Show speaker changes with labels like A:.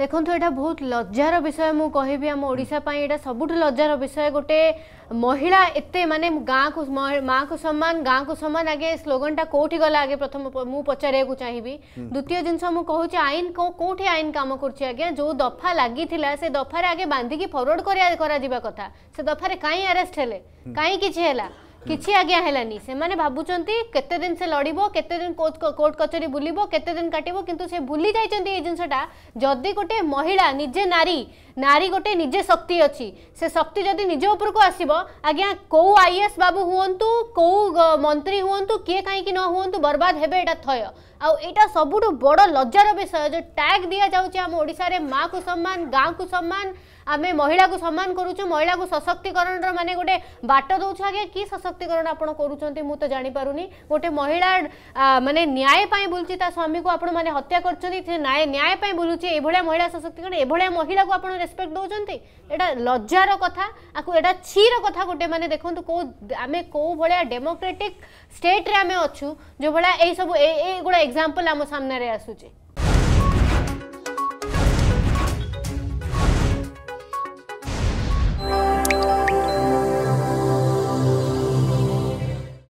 A: ଦେଖନ୍ତୁ ଏଇଟା ବହୁତ ଲଜ୍ଜାର ବିଷୟ ମୁଁ କହିବି ଆମ ଓଡ଼ିଶା ପାଇଁ ଏଇଟା ସବୁଠୁ ଲଜ୍ଜାର ବିଷୟ ଗୋଟେ ମହିଳା ଏତେ ମାନେ ଗାଁକୁ ମାଆକୁ ସମ୍ମାନ ଗାଁକୁ ସମ୍ମାନ ଆଗେ ସ୍ଲୋଗନଟା କେଉଁଠି ଗଲା ଆଗେ ପ୍ରଥମ ମୁଁ ପଚାରିବାକୁ ଚାହିଁବି ଦ୍ୱିତୀୟ ଜିନିଷ ମୁଁ କହୁଛି ଆଇନ କେଉଁଠି ଆଇନ କାମ କରୁଛି ଆଜ୍ଞା ଯେଉଁ ଦଫା ଲାଗିଥିଲା ସେ ଦଫାରେ ଆଗେ ବାନ୍ଧିକି ଫରୱାର୍ଡ଼ କରାଯିବା କଥା ସେ ଦଫାରେ କାହିଁ ଆରେଷ୍ଟ ହେଲେ କାହିଁ କିଛି ହେଲା କିଛି ଆଜ୍ଞା ହେଲାନି ସେମାନେ ଭାବୁଛନ୍ତି କେତେ ଦିନ ସେ ଲଢ଼ିବ କେତେ ଦିନ କୋର୍ଟ କଚେରୀ ବୁଲିବ କେତେ ଦିନ କାଟିବ କିନ୍ତୁ ସେ ଭୁଲି ଯାଇଛନ୍ତି ଏଇ ଜିନିଷଟା ଯଦି ଗୋଟେ ମହିଳା ନିଜେ ନାରୀ নারী গোটে নিজে শক্তি অছি সে শক্তি যদি নিজ উপরকু আসব আজ্ঞা কেউ আইএস বাবু হুঁতু কেউ মন্ত্রী হুঁতু কি কী ন হুঁতু বরবাদ হবে এটা থয় আইটা সবুঠু বড় লজ্জার বিষয় যে ট্যাগ দিয়া যাচ্ছে আমার ওড়শার মা কু সম্মান গাঁ কু সম্মান আমি মহিলা কু সম্মান করুছু মহিলা কু সশক্তিকরণর মানে গোটে বাট দৌছু আজ্ঞা কি সশক্তিকরণ আপনার করছেন মু তো জাঁপারুনি গোটে মহিলা মানে ন্যায় পাই বুলছি তা স্বামী কু আপনার মানে হত্যা করছেন ন্যায় পাই বুলুছি এইভাবে মহিলা সশক্তিকরণ এইভাবে মহিলা কু আপনার ରେସ୍ପେକ୍ଟ ଦେଉଛନ୍ତି ଏଇଟା ଲଜ୍ଜାର କଥା ଆକୁ ଏଇଟା ଛିର କଥା ଗୋଟେ ମାନେ ଦେଖନ୍ତୁ କେଉଁ ଆମେ କେଉଁ ଭଳିଆ ଡେମୋକ୍ରେଟିକ୍ ଷ୍ଟେଟ୍ରେ ଆମେ ଅଛୁ ଯେଉଁଭଳିଆ ଏଇସବୁ ଏଗୁଡ଼ା ଏକ୍ଜାମ୍ପଲ୍ ଆମ ସାମ୍ନାରେ ଆସୁଛି